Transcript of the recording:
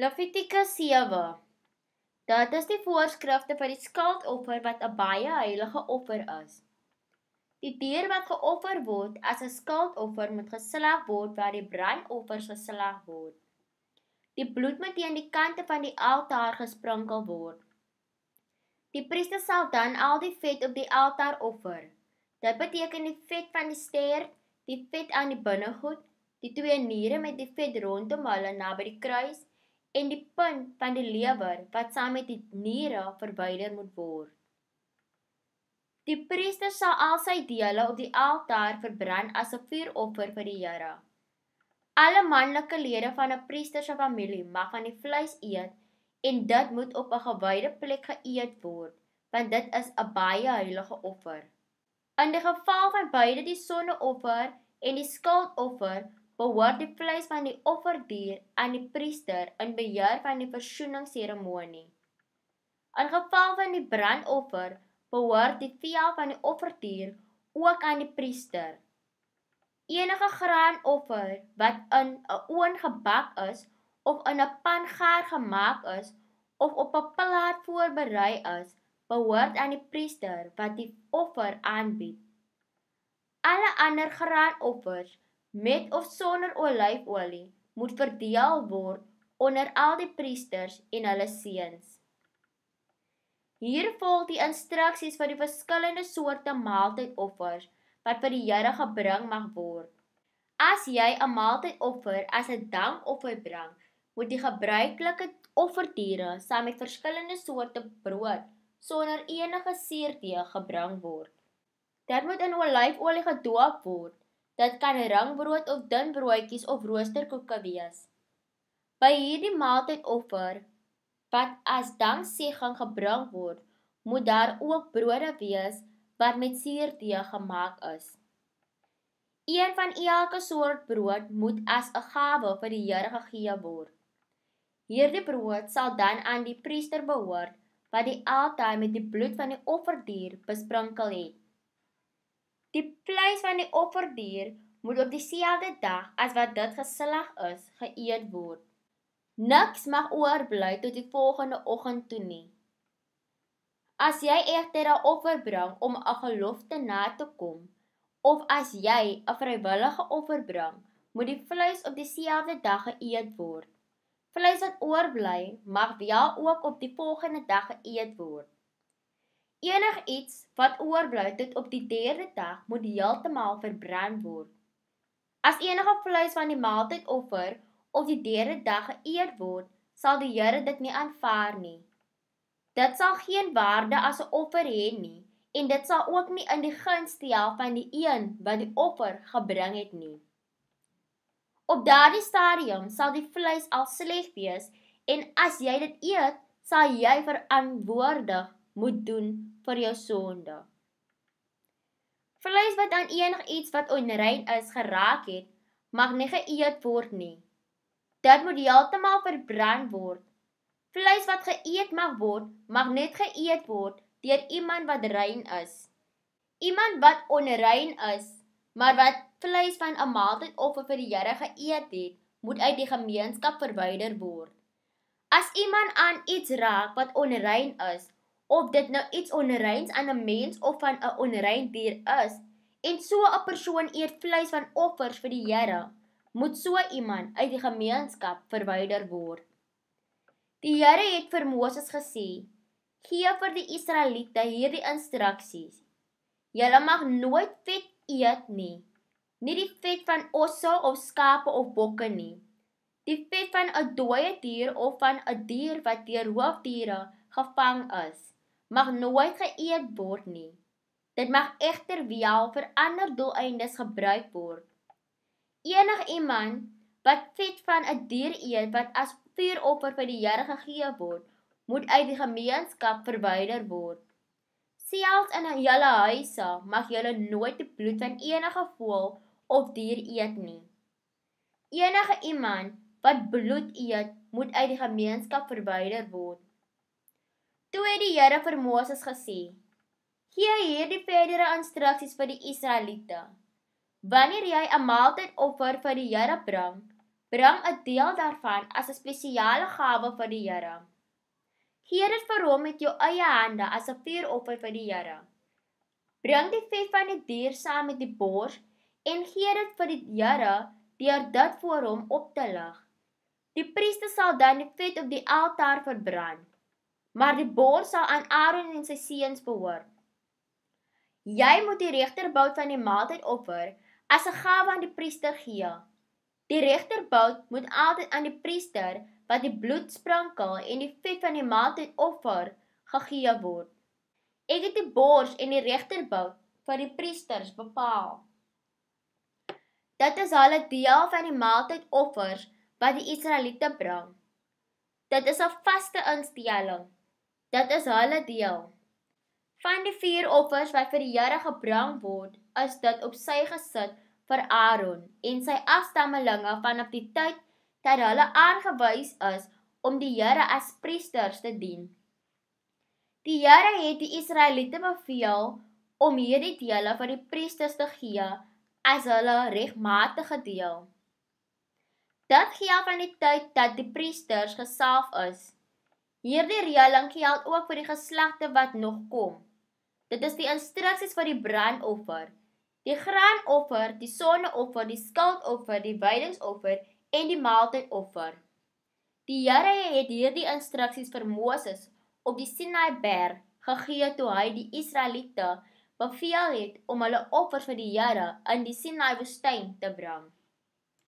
Levitikus 7. Dit is die voorskrifte vir die skaldoffer wat 'n baie heilige offer is. Die dier wat geoffer word as 'n skaldoffer moet geslag word waar die brandoffers geslag word. Die bloed moet teen die kante van die altaar gesprinkel word. Die priester sal dan al die vet op die altaar offer. Dit beteken die vet van die ster, die vet aan die binnegoed, die twee niere met die vet rondom hulle naby die kruis en die punt van die hmm. lewer wat saam met die niere verwyder moet word. Die priester sal al sy dele op die altaar verbrand as 'n vuuroffer vir die Here. Alle manlike lede van 'n priester se familie mag van die vleis eet en dit moet op 'n gewyde plek geëet word, want dit is 'n baie heilige offer. In die geval van beide die sonneoffer en die skuldoffer behoort die vleis van die offerdier aan die priester in beheer van die versoeningsseremonie. In geval van die brandoffer behoort die vee van die offerdier ook aan die priester. Enige graanoffer wat in 'n oond gebak is of in 'n pan gaar gemaak is of op 'n plaat voorberei is, behoort aan die priester wat die offer aanbied. Alle ander graanoffers met of sonder olyfolie moet verdeel word onder al die priesters en hulle seuns. Hier volg die instruksies vir die verskillende soorte maaltydoffers wat vir die Here gebring mag word. As jy 'n maaltydoffer as 'n dankoffer bring, moet die gebruikelike offerdiere saam met verskillende soorte brood sonder enige suurdeeg gebring word. Dit moet in olyfolie gedoop word Dit kan rangbrood of dun broodjies of roosterkoeke wees. By hierdie maaltydoffer wat as danksegging gebring word, moet daar ook brode wees wat met suurdeeg gemaak is. Een van elke soort brood moet as 'n gawe vir die Here gegee word. Hierdie brood sal dan aan die priester behoort wat die altaar met die bloed van die offerdier besprinkel het. Die pleis van die offerdier moet op dieselfde dag as wat dit geslag is, geëet word. Niks mag oorbly tot die volgende oggend toe nie. As jy egter 'n offer bring om 'n gelofte na te kom, of as jy 'n vrywillige offer bring, moet die vleis op dieselfde dag geëet word. Vleis wat oorbly, mag wel ook op die volgende dag geëet word. Enig iets wat oorblou tot op die derde dag moet heeltemal verbrand word. As enige vleis van die maaltydoffer op die derde dag geëet word, sal die Here dit nie aanvaar nie. Dit sal geen waarde as 'n offer hê nie en dit sal ook nie in die guns tel van die een wat die offer gebring het nie. Op daardie stadium sal die vleis al sleg wees en as jy dit eet, sal jy verantwoordig moet doen vir jou sonde. Vleis wat aan enigiets wat onrein is geraak het, mag nie geëet word nie. Dit moet heeltemal verbrand word. Vleis wat geëet mag word, mag net geëet word deur iemand wat rein is. Iemand wat onrein is, maar wat vleis van 'n maaltydoffer vir die Here geëet het, moet uit die gemeenskap verwyder word. As iemand aan iets raak wat onrein is, of dit nou iets onreins aan 'n mens of van 'n onrein dier is. En so 'n persoon eet vleis van offers vir die Here, moet so iemand uit die gemeenskap verwyder word. Die Here het vir Moses gesê: "Gee vir die Israeliete hierdie instruksies. Julle mag nooit vet eet nie. Nie die vet van osse of skape of bokke nie. Die vet van 'n dooie dier of van 'n dier wat deur roofdiere gevang is." mag nooit geëet word nie. Dit mag egter wel vir ander doeleindes gebruik word. Enigiemand wat vet van 'n dier eet wat as vuuroffer vir die Here gegee word, moet uit die gemeenskap verwyder word. Selfs in 'n hele huise mag jy nooit die bloed van enige voël of dier eet nie. Enige iemand wat bloed eet, moet uit die gemeenskap verwyder word. Toe het die Here vir Moses gesê: "Gee hierdie verdere instruksies vir die Israeliete. Wanneer jy 'n maaltyd offer vir die Here bring, bring 'n deel daarvan as 'n spesiale gawe vir die Here. Gee dit vir hom met jou eie hande as 'n vuuroffer vir die Here. Bring die vet van die dier saam met die bors en gee dit vir die Here deur dit voor hom op te lig. Die priester sal dan die vet op die altaar verbrand maar die bord sal aan Aaron en sy seuns behoort. Jy moet die regterbout van die maaltyd offer as 'n gawe aan die priester gee. Die regterbout moet altyd aan die priester wat die bloed sprinkel en die vet van die maaltyd offer gegee word. Ek het die bors en die regterbout vir die priesters bepaal. Dit is hulle deel van die maaltydoffers wat die Israeliete bring. Dit is 'n vaste instelling. Dit is hulle deel. Van die vier offers wat vir die Here gebrand word, is dit op sy gesit vir Aaron en sy afstammelinge vanaf die tyd dat hulle aangewys is om die Here as priesters te dien. Die Here het die Israeliete beveel om hierdie dele van die priesters te gee as hulle regmatige deel. Dit gee van die tyd dat die priesters gesalf is. Hierdie reëling geld ook vir die geslagte wat nog kom. Dit is die instruksies vir die brandoffer, die graanoffer, die sonneoffer, die skuldoffer, die wydingsoffer en die maaltydoffer. Die Here het hierdie instruksies vir Moses op die Sinaiberg gegee toe hy die Israeliete beveel het om hulle offers vir die Here in die Sinaiwoestyn te bring.